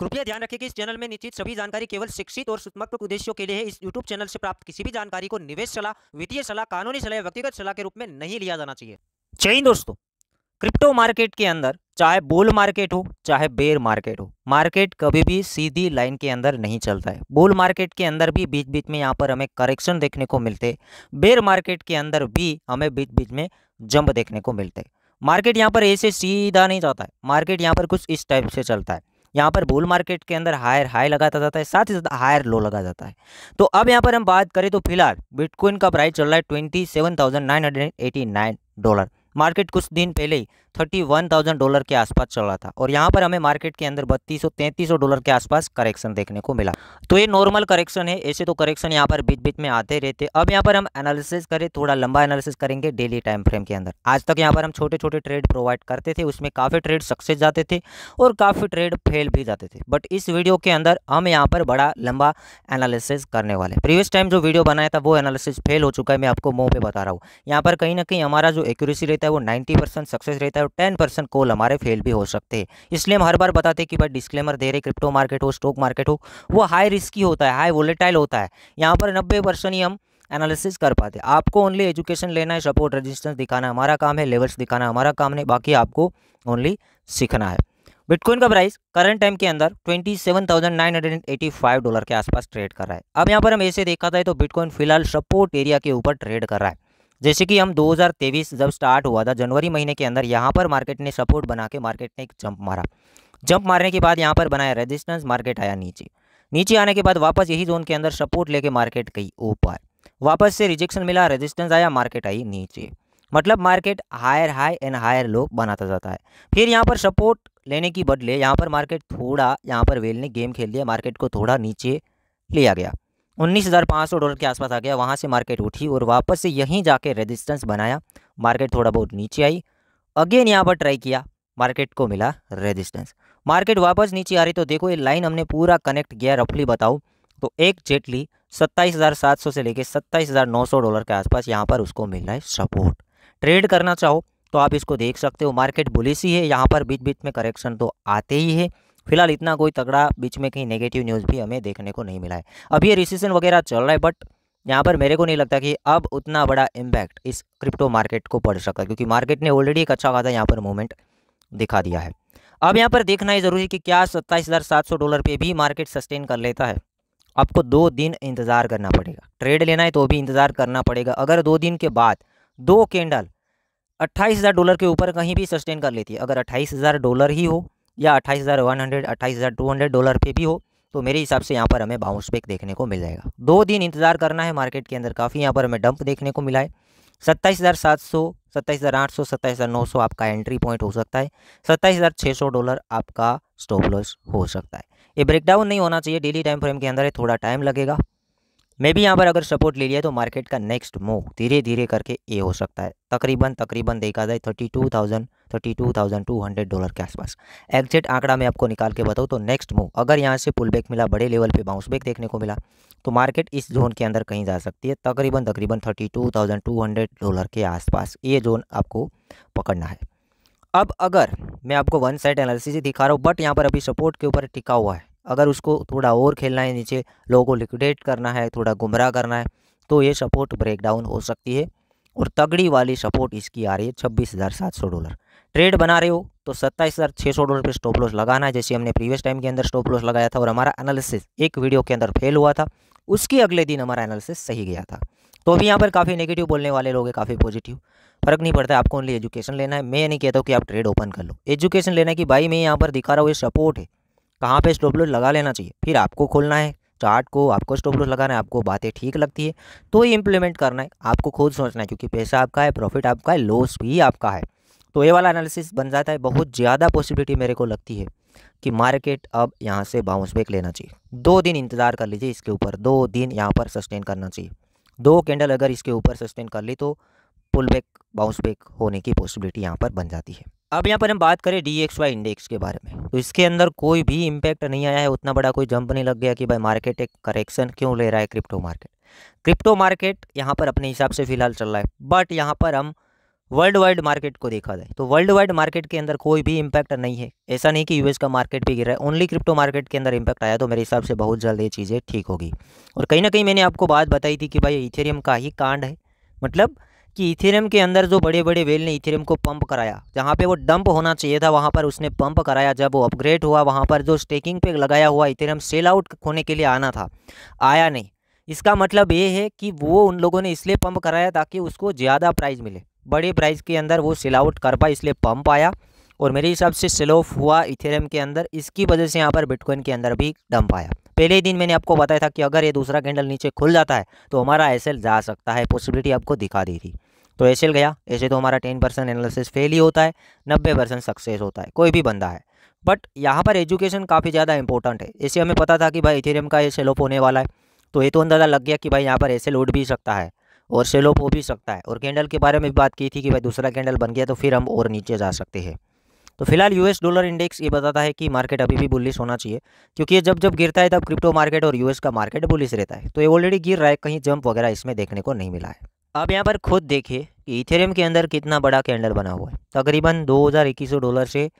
कृपया ध्यान रखें कि इस चैनल में निश्चित सभी जानकारी केवल शिक्षित और सूचनात्मक उद्देश्यों के लिए है इस यूट्यूब चैनल से प्राप्त किसी भी जानकारी को निवेश सलाह वित्तीय सलाह कानूनी सलाह व्यक्तिगत सलाह के रूप में नहीं लिया जाना चाहिए चाहिए दोस्तों क्रिप्टो मार्केट के अंदर चाहे बोल मार्केट हो चाहे बेर मार्केट हो मार्केट कभी भी सीधी लाइन के अंदर नहीं चलता है बोल मार्केट के अंदर भी बीच बीच में यहाँ पर हमें करेक्शन देखने को मिलते बेर मार्केट के अंदर भी हमें बीच बीच में जंप देखने को मिलते मार्केट यहाँ पर ऐसे सीधा नहीं जाता है मार्केट यहाँ पर कुछ इस टाइप से चलता है यहाँ पर बुल मार्केट के अंदर हायर हाई लगाता जाता है साथ ही साथ हायर लो लगा जाता है तो अब यहाँ पर हम बात करें तो फिलहाल बिटकॉइन का प्राइस चल रहा है ट्वेंटी डॉलर मार्केट कुछ दिन पहले ही थर्टी वन थाउजेंड डॉलर के आसपास चल रहा था और यहाँ पर हमें मार्केट के अंदर बत्तीस सौ तैंतीस सौ डॉलर के आसपास करेक्शन देखने को मिला तो ये नॉर्मल करेक्शन है ऐसे तो करेक्शन यहाँ पर बीच बीच में आते रहते अब यहाँ पर हम एनालिसिस करें थोड़ा लंबा एनालिसिस करेंगे डेली टाइम फ्रेम के अंदर आज तक यहाँ पर हम छोटे छोटे ट्रेड प्रोवाइड करते थे उसमें काफ़ी ट्रेड सक्सेस जाते थे और काफ़ी ट्रेड फेल भी जाते थे बट इस वीडियो के अंदर हम यहाँ पर बड़ा लंबा एनालिसिस करने वाले प्रीवियस टाइम जो वीडियो बनाया था वो एनालिसिस फेल हो चुका है मैं आपको मुँह पर बता रहा हूँ यहाँ पर कहीं ना कहीं हमारा जो एक्यूरेसी रहता है वो नाइन्टी सक्सेस रहता है और टेन परसेंट कॉल हमारे फेल भी हो सकते हैं इसलिए हम हर बार बताते हैं कि भाई डिस्क्लेमर दे रहे क्रिप्टो मार्केट हो स्टॉक मार्केट हो वो हाई रिस्की होता है हाई वोलेटाइल होता है यहाँ पर नब्बे परसेंट ही हम एनालिसिस कर पाते आपको ओनली एजुकेशन लेना है सपोर्ट रजिस्टेंस दिखाना हमारा काम है लेवल्स दिखाना हमारा काम नहीं बाकी आपको ओनली सीखना है बिटकॉइन का प्राइस करंट टाइम के अंदर 27,985 डॉलर के आसपास ट्रेड कर रहा है अब यहाँ पर हम ऐसे देखा था तो बिटकॉइन फिलहाल सपोर्ट एरिया के ऊपर ट्रेड कर रहा है जैसे कि हम 2023 जब स्टार्ट हुआ था जनवरी महीने के अंदर यहाँ पर मार्केट ने सपोर्ट बना के मार्केट ने एक जंप मारा जंप मारने के बाद यहाँ पर बनाया रेजिस्टेंस मार्केट आया नीचे नीचे आने के बाद वापस यही जोन के अंदर सपोर्ट लेके मार्केट गई ऊपर वापस से रिजेक्शन मिला रेजिस्टेंस आया मार्केट आई नीचे मतलब market higher high and higher low बनाता जाता है फिर यहाँ पर सपोर्ट लेने की बदले यहाँ पर मार्केट थोड़ा यहाँ पर वेल ने गेम खेल दिया मार्केट को थोड़ा नीचे लिया गया उन्नीस हज़ार पाँच सौ डॉलर के आसपास आ गया वहाँ से मार्केट उठी और वापस से यहीं जाके रेजिस्टेंस बनाया मार्केट थोड़ा बहुत नीचे आई अगेन यहाँ पर ट्राई किया मार्केट को मिला रेजिस्टेंस मार्केट वापस नीचे आ रही तो देखो ये लाइन हमने पूरा कनेक्ट किया रफली बताओ तो एक जेटली सत्ताईस हज़ार सात सौ से लेके सत्ताईस हज़ार नौ सौ डॉलर के आसपास यहाँ पर उसको मिल रहा है सपोर्ट ट्रेड करना चाहो तो आप इसको देख सकते हो मार्केट बुलिस ही है यहाँ पर बीच बीच में करेक्शन तो आते ही है फिलहाल इतना कोई तगड़ा बीच में कहीं नेगेटिव न्यूज़ भी हमें देखने को नहीं मिला है अब ये रिसेशन वगैरह चल रहा है बट यहाँ पर मेरे को नहीं लगता कि अब उतना बड़ा इम्पैक्ट इस क्रिप्टो मार्केट को पड़ सकता क्योंकि मार्केट ने ऑलरेडी एक अच्छा खासा यहाँ पर मूवमेंट दिखा दिया है अब यहाँ पर देखना ही ज़रूरी है कि क्या सत्ताईस हज़ार सात सौ डॉलर पर भी मार्केट सस्टेन कर लेता है आपको दो दिन इंतज़ार करना पड़ेगा ट्रेड लेना है तो भी इंतज़ार करना पड़ेगा अगर दो दिन के बाद दो कैंडल अट्ठाईस हज़ार डॉलर के ऊपर कहीं भी सस्टेन कर लेती है अगर अट्ठाईस हज़ार डॉलर ही हो या अट्ठाईस हज़ार वन हंड्रेड अट्ठाईस हज़ार टू हंड्रेड डॉलर पे भी हो तो मेरे हिसाब से यहाँ पर हमें बाउंस बैक देखने को मिल जाएगा दो दिन इंतजार करना है मार्केट के अंदर काफ़ी यहाँ पर हमें डंप देखने को मिला है सत्ताईस हज़ार सात सौ सत्ताईस हज़ार आठ सौ सत्ताईस हज़ार नौ सौ आपका एंट्री पॉइंट हो सकता है सत्ताईस हज़ार छः सौ डॉलर आपका स्टॉप लॉस हो सकता है ये ब्रेकडाउन नहीं होना चाहिए डेली टाइम फ्रेम के अंदर है थोड़ा टाइम लगेगा मे भी यहाँ पर अगर सपोर्ट ले लिया तो मार्केट का नेक्स्ट मूव धीरे धीरे करके ए हो सकता है तकरीबन तकरीबन देखा जाए thirty two thousand thirty two thousand two hundred dollar के आसपास एग्जैक्ट आंकड़ा मैं आपको निकाल के बताऊँ तो नेक्स्ट मूव अगर यहाँ से पुल बैक मिला बड़े लेवल पे बाउंस बैक देखने को मिला तो मार्केट इस जोन के अंदर कहीं जा सकती है तकरीबन तकरीबन thirty two thousand two hundred dollar के आसपास ये जोन आपको पकड़ना है अब अगर मैं आपको वन साइड एनालिसिस दिखा रहा हूँ बट यहाँ पर अभी सपोर्ट के ऊपर टिका हुआ है अगर उसको थोड़ा और खेलना है नीचे लोगों को लिक्विडेट करना है थोड़ा गुमराह करना है तो ये सपोर्ट ब्रेकडाउन हो सकती है और तगड़ी वाली सपोर्ट इसकी आ रही है छब्बीस हज़ार सात सौ डॉलर ट्रेड बना रहे हो तो सत्ताईस हज़ार छः सौ डॉलर पर स्टॉप लॉस लगाना है जैसे हमने प्रीवियस टाइम के अंदर स्टॉप लॉस लगाया था और हमारा एनालिसिस एक वीडियो के अंदर फेल हुआ था उसके अगले दिन हमारा एनालिसिस सही गया था तो अभी यहाँ पर काफ़ी नेगेटिव बोलने वाले लोग हैं काफ़ी पॉजिटिव फर्क नहीं पड़ता आपको ओनली एजुकेशन लेना है मैं नहीं कहता हूँ कि आप ट्रेड ओपन कर लो एजुकेशन लेना है कि भाई मैं यहाँ पर दिखा रहा हूँ ये सपोर्ट है कहाँ पे स्टॉप लॉस लगा लेना चाहिए फिर आपको खोलना है चार्ट को आपको स्टॉप लॉस लगाना है आपको बातें ठीक लगती है तो ही इम्प्लीमेंट करना है आपको खुद सोचना है क्योंकि पैसा आपका है प्रॉफिट आपका है लॉस भी आपका है तो ये वाला एनालिसिस बन जाता है बहुत ज़्यादा पॉसिबिलिटी मेरे को लगती है कि मार्केट अब यहाँ से बाउंस बैक लेना चाहिए दो दिन इंतज़ार कर लीजिए इसके ऊपर दो दिन यहाँ पर सस्टेन करना चाहिए दो कैंडल अगर इसके ऊपर सस्टेन कर ली तो पुल बैक बाउंस बैक होने की पॉसिबिलिटी यहाँ पर बन जाती है अब यहाँ पर हम बात करें डी एक्स वाई इंडेक्स के बारे में तो इसके अंदर कोई भी इम्पैक्ट नहीं आया है उतना बड़ा कोई जंप नहीं लग गया कि भाई मार्केट एक करेक्शन क्यों ले रहा है क्रिप्टो मार्केट क्रिप्टो मार्केट यहाँ पर अपने हिसाब से फिलहाल चल रहा है बट यहाँ पर हम वर्ल्ड वाइड मार्केट को देखा जाए तो वर्ल्ड वाइड मार्केट के अंदर कोई भी इम्पैक्ट नहीं है ऐसा नहीं कि यूएस का मार्केट भी गिर रहा है ओनली क्रिप्टो मार्केट के अंदर इम्पैक्ट आया तो मेरे हिसाब से बहुत जल्द ये चीज़ें ठीक होगी और कहीं ना कहीं मैंने आपको बात बताई थी कि भाई इथेरियम का ही कांड है मतलब कि इथेरियम के अंदर जो बड़े बड़े वेल ने इथेरियम को पंप कराया जहाँ पे वो डंप होना चाहिए था वहाँ पर उसने पंप कराया जब वो अपग्रेड हुआ वहाँ पर जो स्टेकिंग पे लगाया हुआ इथेरियम सेल आउट होने के लिए आना था आया नहीं इसका मतलब ये है कि वो उन लोगों ने इसलिए पंप कराया ताकि उसको ज़्यादा प्राइज़ मिले बड़े प्राइज़ के अंदर वो सेल आउट कर पाए इसलिए पंप आया और मेरे हिसाब से सेल ऑफ हुआ इथेरियम के अंदर इसकी वजह से यहाँ पर बिटकॉइन के अंदर भी डंप आया पहले ही दिन मैंने आपको बताया था कि अगर ये दूसरा कैंडल नीचे खुल जाता है तो हमारा एस जा सकता है पॉसिबिलिटी आपको दिखा दी थी तो ऐसे गया ऐसे तो हमारा टेन परसेंट एनालिसिस फेल ही होता है नब्बे परसेंट सक्सेस होता है कोई भी बंदा है बट यहाँ पर एजुकेशन काफ़ी ज़्यादा इंपॉर्टेंट है ऐसे हमें पता था कि भाई इथेरियम का ये सेलोप होने वाला है तो ये तो अंदाज़ा लग गया कि भाई यहाँ पर ऐसे लोड भी सकता है और सेलोप हो भी सकता है और कैंडल के बारे में भी बात की थी कि भाई दूसरा कैंडल बन गया तो फिर हम और नीचे जा सकते हैं तो फिलहाल यूएस डॉलर इंडेक्स ये बताता है कि मार्केट अभी भी बुलिस होना चाहिए क्योंकि ये जब जब गिरता है तब क्रिप्टो मार्केट और यूएस का मार्केट बुलिस रहता है तो ये ऑलरेडी गिर रहा है कहीं जंप वगैरह इसमें देखने को नहीं मिला है अब यहाँ पर खुद देखिए कि इथेरियम के अंदर कितना बड़ा कैंडल बना हुआ है तकरीबन दो डॉलर से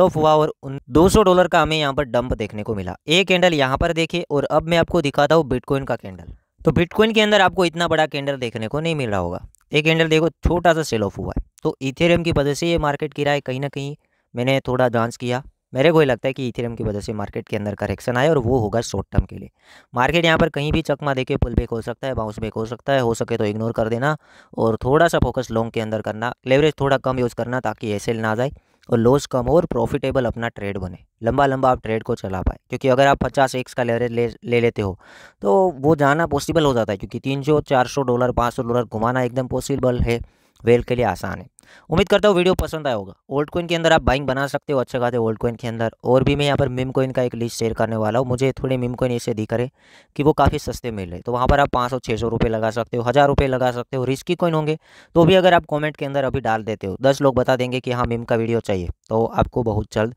ऑफ हुआ और दो सौ डॉलर का हमें यहाँ पर डंप देखने को मिला एक कैंडल यहाँ पर देखिए और अब मैं आपको दिखाता हूँ बिटकॉइन का कैंडल तो बिटकॉइन के अंदर आपको इतना बड़ा कैंडल देखने को नहीं मिल रहा होगा एक कैंडल देखो छोटा सा सेल ऑफ हुआ है तो इथेरियम की वजह से ये मार्केट गिरा है कहीं ना कहीं मैंने थोड़ा जांच किया मेरे को ही लगता है कि इथेरियम की वजह से मार्केट के अंदर करेक्शन आए और वो होगा शॉर्ट टर्म के लिए मार्केट यहाँ पर कहीं भी चकमा देके पुल बैक हो सकता है बाउंस बेक हो सकता है हो सके तो इग्नोर कर देना और थोड़ा सा फोकस लॉन्ग के अंदर करना लेवरेज थोड़ा कम यूज़ करना ताकि एस ना जाए और लॉस कम हो और प्रॉफिटेबल अपना ट्रेड बने लंबा लंबा आप ट्रेड को चला पाए क्योंकि अगर आप पचास एक्स का लेवरेज ले, ले लेते हो तो वो जाना पॉसिबल हो जाता है क्योंकि तीन सौ चार सौ डॉलर पाँच सौ डॉलर घुमाना एकदम पॉसिबल है वेल के लिए आसान है उम्मीद करता हूँ वीडियो पसंद आया होगा ओल्ड कोइन के अंदर आप बाइंग बना सकते हो अच्छे खाते ओल्ड कोइन के अंदर और भी मैं यहाँ पर मिम कोइन का एक लिस्ट शेयर करने वाला हूँ मुझे थोड़े मिम कोइन ऐसे दिख रहे कि वो काफ़ी सस्ते मिल रहे तो वहाँ पर आप पाँच सौ छः सौ रुपये लगा सकते हो हज़ार रुपये लगा सकते हो रिस्की कोइन होंगे तो भी अगर आप कॉमेंट के अंदर अभी डाल देते हो दस लोग बता देंगे कि हाँ मिम का वीडियो चाहिए तो आपको बहुत जल्द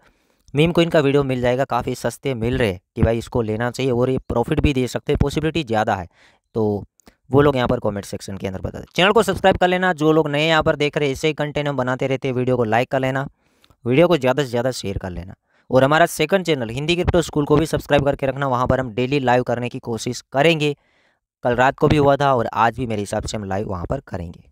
मीम कोइन का वीडियो मिल जाएगा काफ़ी सस्ते मिल रहे कि भाई इसको लेना चाहिए और ये प्रॉफिट भी दे सकते हैं पॉसिबिलिटी ज़्यादा है तो वो लोग यहाँ पर कमेंट सेक्शन के अंदर बता दें चैनल को सब्सक्राइब कर लेना जो लोग नए यहाँ पर देख रहे हैं ऐसे ही कंटेंट हम बनाते रहते हैं वीडियो को लाइक कर लेना वीडियो को ज़्यादा से ज़्यादा शेयर कर लेना और हमारा second channel Hindi crypto school को भी सब्सक्राइब करके रखना वहाँ पर हम डेली लाइव करने की कोशिश करेंगे कल रात को भी हुआ था और आज भी मेरे हिसाब से हम लाइव वहाँ पर करेंगे